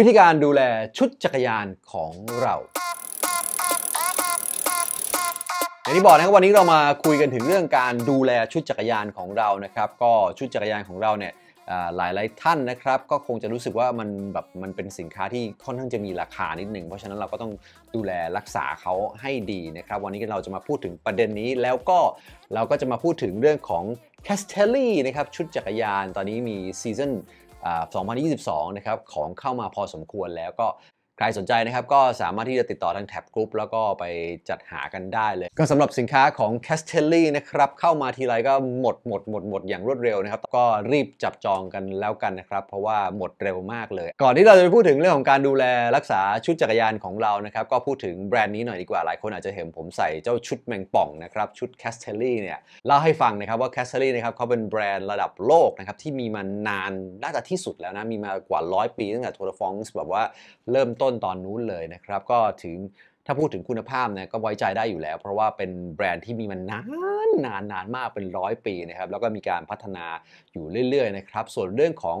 วิธีการดูแลชุดจักรยานของเราอย่างที่บอกนะครับวันนี้เรามาคุยกันถึงเรื่องการดูแลชุดจักรยานของเรานะครับก็ชุดจักรยานของเราเนี่ยหลายหลายท่านนะครับก็คงจะรู้สึกว่ามันแบบมันเป็นสินค้าที่ค่อนข้างจะมีราคานิดหนึ่งเพราะฉะนั้นเราก็ต้องดูแลรักษาเขาให้ดีนะครับวันนี้เราจะมาพูดถึงประเด็นนี้แล้วก็เราก็จะมาพูดถึงเรื่องของ c a s t e l l i นะครับชุดจักรยานตอนนี้มีซีซั่น2022นะครับของเข้ามาพอสมควรแล้วก็ใครสนใจนะครับก็สามารถที่จะติดต่อทางแท็บกรุ๊ปแล้วก็ไปจัดหากันได้เลย ก็สำหรับสินค้าของ c a s t e l l i นะครับเข้ามาทีไรก็หมดหมด หมดหมดอย่างรวดเร็วนะครับ ก็รีบจับจองกันแล้วกันนะครับ เพราะว่าหมดเร็วมากเลย ก่อนที่เราจะไปพูดถึงเรื่องของการดูแลรักษาชุดจักรยานของเรานะครับ ก็พูดถึงแบรนด์นี้หน่อยดีกว่าหลายคนอาจจะเห็นผมใส่เจ้าชุดแมงป่องนะครับชุด c a s t e l l i เนี่ยเล่าให้ฟังนะครับว่า c a s t e l l i นะครับเขาเป็นแบรนด์ระดับโลกนะครับที่มีมานานน่าจะที่สุดแล้วนะมีมากว่า 100 ปีตั้งแต่โทรฟองส์แบบว่าเริ่มต้นต้นตอนนู้นเลยนะครับก็ถึงถ้าพูดถึงคุณภาพนะก็ไว้ใจได้อยู่แล้ว เพราะว่าเป็นแบรนด์ที่มีมานานนานนานมากเป็นร้อยปีนะครับแล้วก็มีการพัฒนาอยู่เรื่อยๆนะครับ ส่วนเรื่องของ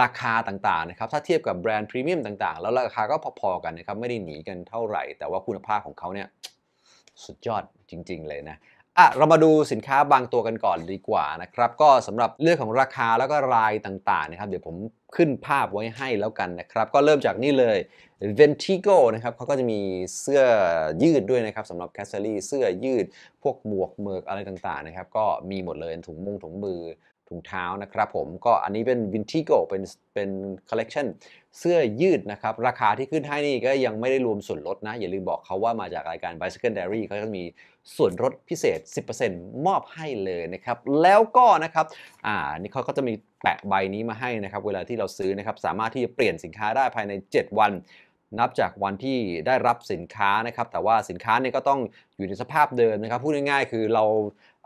ราคาต่างๆนะครับถ้าเทียบกับแบรนด์พรีเมียมต่างๆ แล้วราคาก็พอๆกันนะครับไม่ได้หนีกันเท่าไหร่ แต่ว่าคุณภาพของเขาเนี่ยสุดยอดจริง ๆ เลยนะอ่ะเรามาดูสินค้าบางตัวกันก่อนดีกว่านะครับก็สำหรับเรื่องของราคาแล้วก็รายต่างๆนะครับ เดี๋ยวผมขึ้นภาพไว้ให้แล้วกันนะครับ ก็เริ่มจากนี่เลย Ventigo นะครับเขาก็จะมีเสื้อยืดด้วยนะครับสำหรับแคสเซอรี่ เสื้อยืดพวกหมวกเมือกอะไรต่างๆนะครับ ก็มีหมดเลยถุงมุงถุงมือถุงเท้านะครับ ผมก็อันนี้เป็น Vintigo เป็นเป็นคอลเลกชันเสื้อยืดนะครับ ราคาที่ขึ้นให้นี่ก็ยังไม่ได้รวมส่วนลดนะ อย่าลืมบอกเขาว่ามาจากรายการ Bicycle Diary เขาจะมีส่วนลดพิเศษ 10%มอบให้เลยนะครับ แล้วก็นะครับอ่านี่เขาก็จะมีแปะใบนี้มาให้นะครับเวลาที่เราซื้อนะครับสามารถที่จะเปลี่ยนสินค้าได้ภายใน 7 วันนับจากวันที่ได้รับสินค้านะครับ แต่ว่าสินค้าเนี่ยก็ต้องอยู่ในสภาพเดิมนะครับพูดง่าย ๆ คือเรา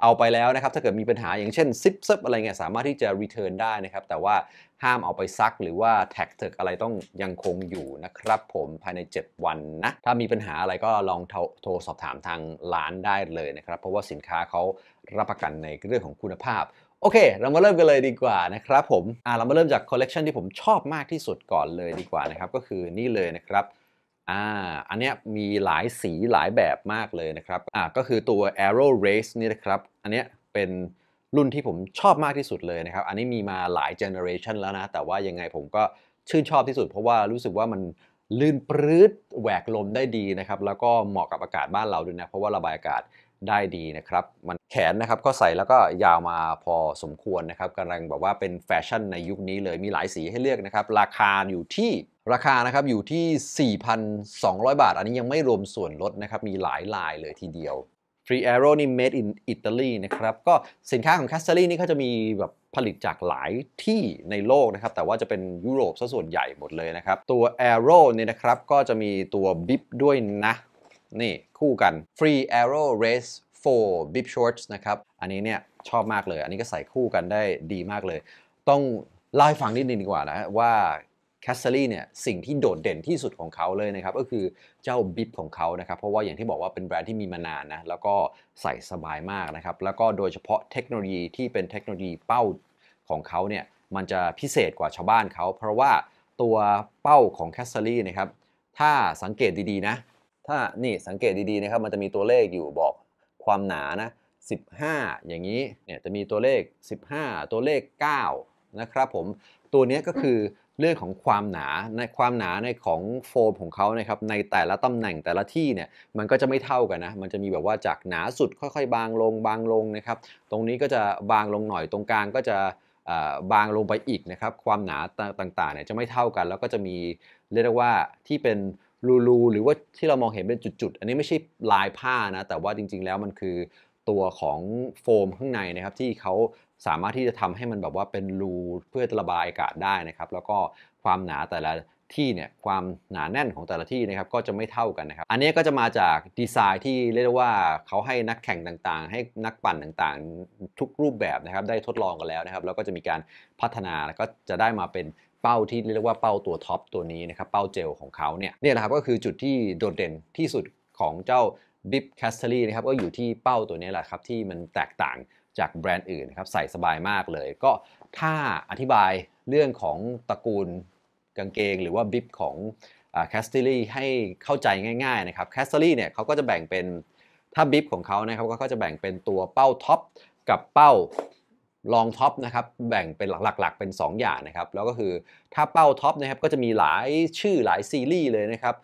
เอาไปแล้วนะครับ ถ้าเกิดมีปัญหาอย่างเช่นซิปซิปอะไรเงี้ยสามารถที่จะรีเทิร์นได้นะครับ แต่ว่าห้ามเอาไปซักหรือว่าแท็กเถกอะไรต้องยังคงอยู่นะครับ ผมภายใน 7 วันนะถ้ามีปัญหาอะไรก็ลองโทรสอบถามทางร้านได้เลยนะครับเพราะว่าสินค้าเขารับประกันในเรื่องของคุณภาพโอเค เรามาเริ่มกันเลยดีกว่านะครับผม อ่า เรามาเริ่มจากคอลเลกชันที่ผมชอบมากที่สุดก่อนเลยดีกว่านะครับ ก็คือนี่เลยนะครับ อ่า อันเนี้ยมีหลายสีหลายแบบมากเลยนะครับ อ่า ก็คือตัว Arrow Race นี่นะครับ อันเนี้ยเป็นรุ่นที่ผมชอบมากที่สุดเลยนะครับ อันนี้มีมาหลายเจเนอเรชันแล้วนะ แต่ว่ายังไงผมก็ชื่นชอบที่สุดเพราะว่ารู้สึกว่ามันลื่นปรื้ดแหวกลมได้ดีนะครับ แล้วก็เหมาะกับอากาศบ้านเราด้วยนะ เพราะว่าระบายอากาศได้ดีนะครับ มันแขนนะครับก็ใส่แล้วก็ยาวมาพอสมควรนะครับกำลังแบบว่าเป็นแฟชั่นในยุคนี้เลยมีหลายสีให้เลือกนะครับ ราคาอยู่ที่ราคานะครับอยู่ที่ 4,200 บาท อันนี้ยังไม่รวมส่วนลดนะครับ มีหลายลายเลยทีเดียว Free Arrow นี่ made in Italy นะครับ ก็สินค้าของ c a s t e l l i นี่เขาจะมีแบบผลิตจากหลายที่ในโลกนะครับ แต่ว่าจะเป็นยุโรปซะส่วนใหญ่หมดเลยนะครับตัว Arrow เนี่ยนะครับก็จะมีตัวิ๊บด้วยนะนี่ คู่กัน Free Arrow Race 4 Bib Shorts นะครับ อันนี้เนี่ยชอบมากเลย อันนี้ก็ใส่คู่กันได้ดีมากเลย ต้องเล่าให้ฟังนิดนึงดีกว่านะว่าแคสเซอี่เนี่ยสิ่งที่โดดเด่นที่สุดของเขาเลยนะครับ ก็คือเจ้าบิบของเขานะครับ เพราะว่าอย่างที่บอกว่าเป็นแบรนด์ที่มีมานานนะ แล้วก็ใส่สบายมากนะครับ แล้วก็โดยเฉพาะเทคโนโลยีที่เป็นเทคโนโลยีเป้าของเขาเนี่ยมันจะพิเศษกว่าชาวบ้านเขาเพราะว่าตัวเป้าของแคสเซอี่นะครับถ้าสังเกตดีๆนะถ้านี่สังเกตดีๆนะครับมันจะมีตัวเลขอยู่บอกความหนานะ15 อย่างนี้เนี่ยจะมีตัวเลข 15 ตัวเลข9นะครับผมตัวนี้ก็คือเรื่องของความหนาในความหนาในของโฟมของเขานะครับในแต่ละตำแหน่งแต่ละที่เนี่ยมันก็จะไม่เท่ากันนะมันจะมีแบบว่าจากหนาสุดค่อยๆบางลงบางลงนะครับตรงนี้ก็จะบางลงหน่อยตรงกลางก็จะบางลงไปอีกนะครับความหนาต่างๆเนี่ยจะไม่เท่ากัน แล้วก็จะมีเรียกว่าที่เป็นรูรูหรือว่าที่เรามองเห็นเป็นจุดๆ อันนี้ไม่ใช่ลายผ้านะแต่ว่าจริง ๆ แล้วมันคือตัวของโฟมข้างในนะครับที่เขาสามารถที่จะทำให้มันแบบว่าเป็นรูเพื่อระบายอากาศได้นะครับ แล้วก็ความหนาแต่ละที่เนี่ยความหนาแน่นของแต่ละที่นะครับก็จะไม่เท่ากันนะครับ อันนี้ก็จะมาจากดีไซน์ที่เรียกว่าเขาให้นักแข่งต่างๆ ให้นักปั่นต่างๆ ทุกรูปแบบนะครับได้ทดลองกันแล้วนะครับ แล้วก็จะมีการพัฒนาแล้วก็จะได้มาเป็นเป้าที่เรียกว่าเป้าตัวท็อปตัวนี้นะครับเป้าเจลของเขาเนี่ยเนี่ยนะครับก็คือจุดที่โดดเด่นที่สุดของเจ้าบิ๊บแคสเทอรี่นะครับก็อยู่ที่เป้าตัวนี้แหละครับที่มันแตกต่างจากแบรนด์อื่นนะครับใส่สบายมากเลย ก็ถ้าอธิบายเรื่องของตระกูลกางเกงหรือว่าบิ๊บของแคสเทอรี่ให้เข้าใจง่ายๆนะครับแคสเทอรี่เนี่ยเขาก็จะแบ่งเป็นถ้าบิ๊บของเขานะครับก็จะแบ่งเป็นตัวเป้าท็อปกับเป้าลองท็อปนะครับ แบ่งเป็นหลักๆเป็น 2 อย่างนะครับ แล้วก็คือถ้าเป้าท็อปนะครับ ก็จะมีหลายชื่อหลายซีรีส์เลยนะครับ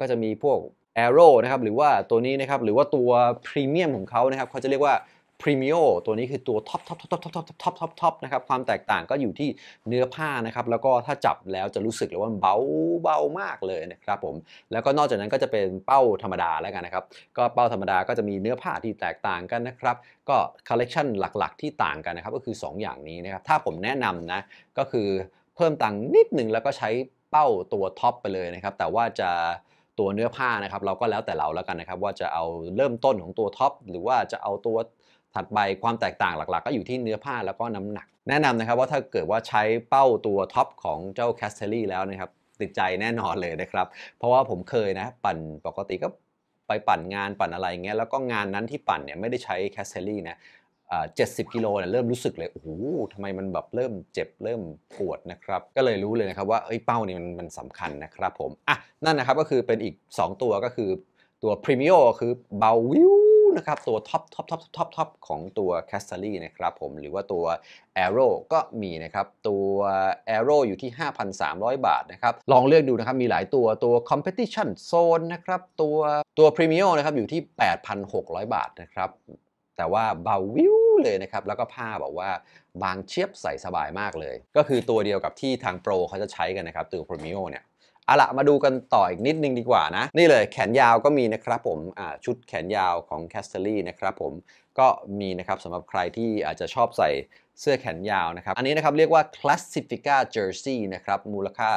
ก็จะมีพวก Arrow นะครับ หรือว่าตัวนี้นะครับ หรือว่าตัวพรีเมียมของเขานะครับเขาจะเรียกว่าพรีเมียตัวนี้คือตัวท็อปท็อปท็อปท็อปท็อปท็อปท็อปท็อปท็อปนะครับ ความแตกต่างก็อยู่ที่เนื้อผ้านะครับ แล้วก็ถ้าจับแล้วจะรู้สึกเลยว่าเบาเบามากเลยนะครับผมแล้วก็นอกจากนั้นก็จะเป็นเป้าธรรมดาแล้วกันนะครับก็เป้าธรรมดาก็จะมีเนื้อผ้าที่แตกต่างกันนะครับ ก็คอลเลกชันหลักๆ ที่ต่างกันนะครับ ก็คือ 2 อย่างนี้นะครับ ถ้าผมแนะนำนะก็คือเพิ่มตังค์นิดหนึ่งแล้วก็ใช้เป้าตัวท็อปไปเลยนะครับแต่ว่าจะตัวเนื้อผ้านะครับเราก็แล้วแต่เราแล้วกันนะครับว่าจะเอาเริ่มต้นของตัวท็อปหรือว่าจะเอาตัวถัดไปความแตกต่างหลักๆ ก็อยู่ที่เนื้อผ้าแล้วก็น้ำหนัก แนะนำนะครับว่าถ้าเกิดว่าใช้เป้าตัวท็อปของเจ้าแคสเทอรี่แล้วนะครับ ติดใจแน่นอนเลยนะครับ เพราะว่าผมเคยนะปั่นปกติก็ไปปั่นงานปั่นอะไรเงี้ยแล้วก็งานนั้นที่ปั่นเนี่ยไม่ได้ใช้แคสเทอรี่นะเจ็ดสิบกิโลเนี่ยเริ่มรู้สึกเลยโอ้โหทำไมมันแบบเริ่มเจ็บเริ่มปวดนะครับก็เลยรู้เลยนะครับว่าเอ้ยเป้านี่มันมันสำคัญนะครับผมอ่ะนั่นนะครับก็คือเป็นอีก 2 ตัวก็คือตัวพรีเมียคือเบาวิวนะครับตัวท็อปท็อปท็อปท็อปท็อปของตัวแสซัลลี่นะครับผมหรือว่าตัว a อ r o ่ก็มีนะครับตัว a อ r o ่อยู่ที่ 5,300 บาทนะครับลองเลือกดูนะครับมีหลายตัวตัว Competition Zone นะครับตัวตัว p r e m i ลนะครับอยู่ที่ 8,600 บาทนะครับแต่ว่าเบาวิวเลยนะครับ แล้วก็ผ้าบอกว่าบางเชียบใส่สบายมากเลย ก็คือตัวเดียวกับที่ทางโปรเขาจะใช้กันนะครับตัว p r e m i ลเนี่ยเอาละมาดูกันต่ออีกนิดนึงดีกว่านะนี่เลยแขนยาวก็มีนะครับผมชุดแขนยาวของแคสเตอรี่นะครับผมก็มีนะครับสำหรับใครที่อาจจะชอบใส่เสื้อแขนยาวนะครับอันนี้นะครับเรียกว่า Classifica Jersey นะครับมูลค่า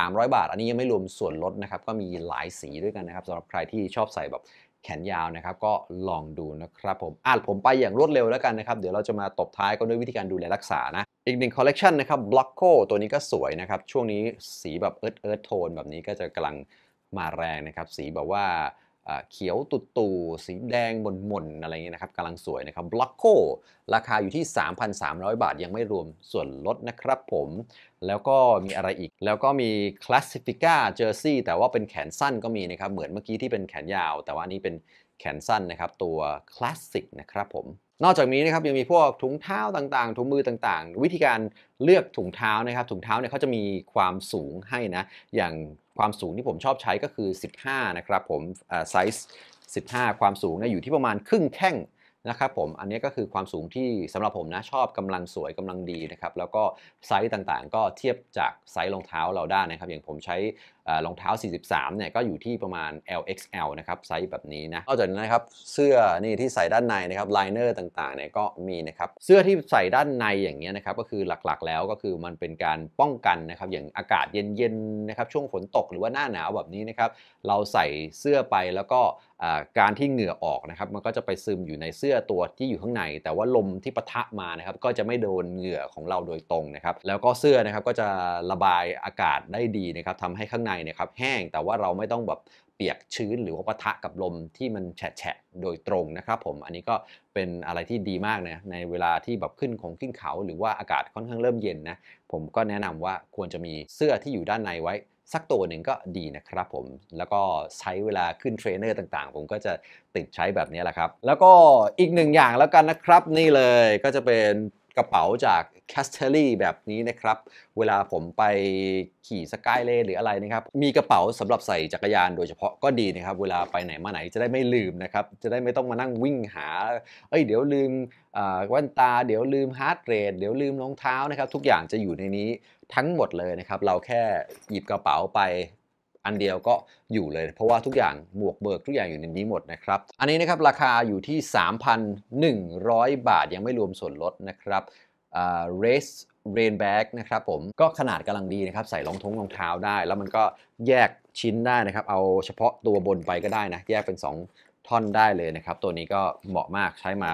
3,300 บาท อันนี้ยังไม่รวมส่วนลดนะครับก็มีหลายสีด้วยกันนะครับสำหรับใครที่ชอบใส่แบบแขนยาวนะครับก็ลองดูนะครับผมอ่านผมไปอย่างรวดเร็วแล้วกันนะครับ เดี๋ยวเราจะมาตบท้ายก็ด้วยวิธีการดูแลรักษานะ อีกหนึ่งคอลเลกชันนะครับบล็อกโกตัวนี้ก็สวยนะครับ ช่วงนี้สีแบบเอิร์ธเอิร์ธโทนแบบนี้ก็จะกำลังมาแรงนะครับ สีแบบว่าเขียวตุ่ตูสีแดงบนมนอะไรเงี้ยนะครับกำลังสวยนะครับบล็อกโคราคาอยู่ที่ 3,300 บาทยังไม่รวมส่วนลดนะครับผม แล้วก็มีอะไรอีก แล้วก็มีคลาสสิฟิก้าเจอร์ซี่แต่ว่าเป็นแขนสั้นก็มีนะครับเหมือนเมื่อกี้ที่เป็นแขนยาว แต่ว่านี้เป็นแขนสั้นนะครับ ตัวคลาสสิกนะครับผมนอกจากนี้นะครับยังมีพวกถุงเท้าต่างๆ ถุงมือต่างๆ วิธีการเลือกถุงเท้านะครับ ถุงเท้าเนี่ยเขาจะมีความสูงให้นะอย่างความสูงที่ผมชอบใช้ก็คือ 15 นะครับผมไซส์ 15 ความสูงนะอยู่ที่ประมาณครึ่งแข้งนะครับผมอันนี้ก็คือความสูงที่สำหรับผมนะชอบกำลังสวยกำลังดีนะครับแล้วก็ไซส์ต่างๆ ก็เทียบจากไซส์รองเท้าเราได้นะครับอย่างผมใช้รองเท้า 43 เนี่ยก็อยู่ที่ประมาณ LXL นะครับไซส์แบบนี้นะ นอกจากนี้นะครับเสื้อนี่ที่ใส่ด้านในนะครับไลเนอร์ต่างๆ เนี่ยก็มีนะครับเสื้อที่ใส่ด้านในอย่างเงี้ยนะครับก็คือหลักๆ แล้วก็คือมันเป็นการป้องกันนะครับอย่างอากาศเย็นๆ นะครับช่วงฝนตกหรือว่าหน้าหนาวแบบนี้นะครับเราใส่เสื้อไปแล้วก็การที่เหงื่อออกนะครับมันก็จะไปซึมอยู่ในเสื้อตัวที่อยู่ข้างใน แต่ว่าลมที่ปะทะมานะครับก็จะไม่โดนเหงื่อของเราโดยตรงนะครับแล้วก็เสื้อนะครับก็จะระบายอากาศได้ดีนะครับทำให้ข้างนในนะครับแห้งแต่ว่าเราไม่ต้องแบบเปียกชื้นหรือว่าปะทะกับลมที่มันแฉะโดยตรงนะครับ ผมอันนี้ก็เป็นอะไรที่ดีมากนะในเวลาที่แบบขึ้นของขึ้นเขาหรือว่าอากาศค่อนข้างเริ่มเย็นนะผมก็แนะนำว่าควรจะมีเสื้อที่อยู่ด้านในไว้สักตัวหนึ่งก็ดีนะครับ ผมแล้วก็ใช้เวลาขึ้นเทรนเนอร์ต่างๆผมก็จะติดใช้แบบนี้แหละครับ แล้วก็อีกหนึ่งอย่างแล้วกันนะครับ นี่เลยก็จะเป็นกระเป๋าจาก c a s t e l l ่แบบนี้นะครับเวลาผมไปขี่สกายเลนหรืออะไรนะครับมีกระเป๋าสำหรับใส่จักรยานโดยเฉพาะก็ดีนะครับ เวลาไปไหนมาไหนจะได้ไม่ลืมนะครับจะได้ไม่ต้องมานั่งวิ่งหา เอ้ยเดี๋ยวลืมแว่นตาเดี๋ยวลืมฮาร์ดเรทเดี๋ยวลืมรองเท้านะครับทุกอย่างจะอยู่ในนี้ทั้งหมดเลยนะครับเราแค่หยิบกระเป๋าไปอันเดียวก็อยู่เลย เพราะว่าทุกอย่างบวกเบิกทุกอย่างอยู่ในนี้หมดนะครับอันนี้นะครับ ราคาอยู่ที่ 3,100 บาทยังไม่รวมส่วนลดนะครับเรสเรนแบ็กนะครับผมก็ขนาดกำลังดีนะครับใส่รองท้องรองเท้าได้ แล้วมันก็แยกชิ้นได้นะครับ เอาเฉพาะตัวบนไปก็ได้นะ แยกเป็น 2 ท่อนได้เลยนะครับ ตัวนี้ก็เหมาะมากใช้มา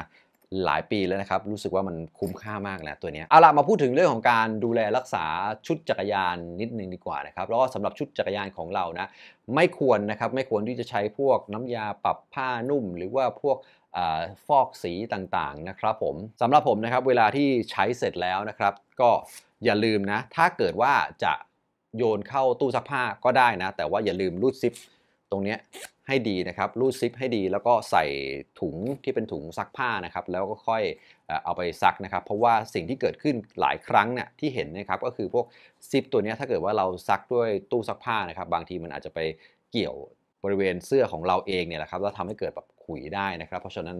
หลายปีแล้วนะครับ รู้สึกว่ามันคุ้มค่ามากนะตัวนี้เอาละมาพูดถึงเรื่องของการดูแลรักษาชุดจักรยานนิดนึงดีกว่านะครับแล้วก็สำหรับชุดจักรยานของเรานะ ไม่ควรนะครับไม่ควรที่จะใช้พวกน้ำยาปรับผ้านุ่ม หรือว่าพวกฟอกสีต่างๆนะครับผมสำหรับผมนะครับเวลาที่ใช้เสร็จแล้วนะครับก็อย่าลืม นะถ้าเกิดว่าจะโยนเข้าตู้ซักผ้าก็ได้นะแต่ว่าอย่าลืมรูดซิปตรงนี้ให้ดีนะครับรูดซิปให้ดี แล้วก็ใส่ถุงที่เป็นถุงซักผ้านะครับแล้วก็ค่อยเอาไปซักนะครับเพราะว่าสิ่งที่เกิดขึ้นหลายครั้งเนี่ยที่เห็นนะครับก็คือพวกซิปตัวนี้ถ้าเกิดว่าเราซักด้วยตู้ซักผ้านะครับบางทีมันอาจจะไปเกี่ยวบริเวณเสื้อของเราเองเนี่ยแหละครับ แล้วทำให้เกิดแบบขุยได้นะครับ เพราะฉะนั้น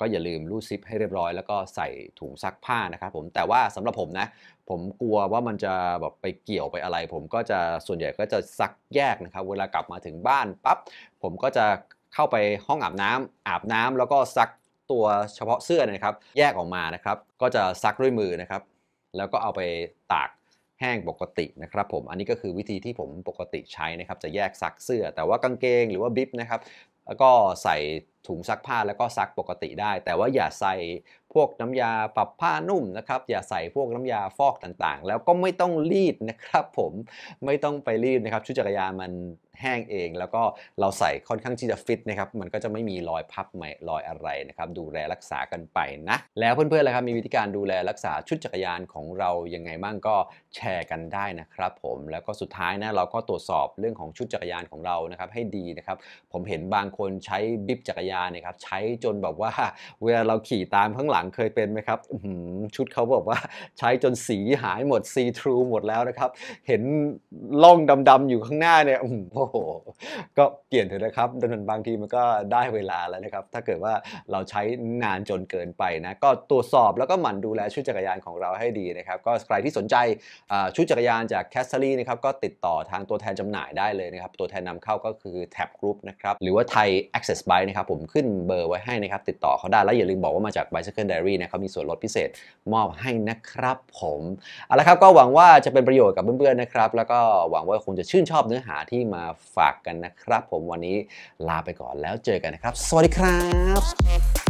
ก็อย่าลืมรูดซิปให้เรียบร้อยแล้วก็ใส่ถุงซักผ้านะครับ ผมแต่ว่าสำหรับผมนะ ผมกลัวว่ามันจะแบบไปเกี่ยวไปอะไร ผมก็จะส่วนใหญ่ก็จะซักแยกนะครับ เวลากลับมาถึงบ้านปับ๊บผมก็จะเข้าไปห้องอาบน้ำอาบน้ำ แล้วก็ซักตัวเฉพาะเสื้อนะครับ แยกออกมานะครับก็จะซักด้วยมือนะครับแล้วก็เอาไปตากแห้งปกตินะครับผมอันนี้ก็คือวิธีที่ผมปกติใช้นะครับ จะแยกซักเสื้อแต่ว่ากางเกงหรือว่าบิบนะครับแล้วก็ใส่ถุงซักผ้าแล้วก็ซักปกติได้ แต่ว่าอย่าใส่พวกน้ำยาปรับผ้านุ่มนะครับ อย่าใส่พวกน้ำยาฟอกต่างๆ แล้วก็ไม่ต้องรีดนะครับผมไม่ต้องไปรีดนะครับ ชุดจักรยานมันแห้งเองแล้วก็เราใส่ค่อนข้างที่จะฟิตนะครับมันก็จะไม่มีรอยพับไม่รอยอะไรนะครับดูแลรักษากันไปนะ แล้วเพื่อนๆเลยครับมีวิธีการดูแลรักษาชุดจักรยานของเรายังไงบ้างก็แชร์กันได้นะครับ ผมแล้วก็สุดท้ายนะ เราก็ตรวจสอบเรื่องของชุดจักรยานของเรานะครับให้ดีนะครับ ผมเห็นบางคนใช้บิบจักรยานนะครับใช้จนแบบว่าเวลาเราขี่ตามข้างหลังเคยเป็นไหมครับชุดเขาบอกว่าใช้จนสีหายหมดซีทรูหมดแล้วนะครับ เห็นล่องดำๆอยู่ข้างหน้าเนี่ยโอ้โก็เปลี่ยนเถอะนะครับ ดังนั้นบางทีมันก็ได้เวลาแล้วนะครับ ถ้าเกิดว่าเราใช้นานจนเกินไปนะ ก็ตรวจสอบแล้วก็หมั่นดูแลชุดจักรยานของเราให้ดีนะครับ ก็ใครที่สนใจชุดจักรยานจากแคสซารีนะครับ ก็ติดต่อทางตัวแทนจำหน่ายได้เลยนะครับ ตัวแทนนำเข้าก็คือแท็บกรุ๊ปนะครับ หรือว่าไทยแอคเซสบายนะครับผมขึ้นเบอร์ไว้ให้นะครับ ติดต่อเขาได้ แล้วอย่าลืมบอกว่ามาจาก Bicycle Diary นะเขามีส่วนลดพิเศษมอบให้นะครับผมเอาละครับ ก็หวังว่าจะเป็นประโยชน์กับเพื่อนๆนะครับ แล้วก็หวังว่าคงจะชื่นชอบเนื้อหาที่มาฝากกันนะครับ ผมวันนี้ลาไปก่อนแล้วเจอกันนะครับ สวัสดีครับ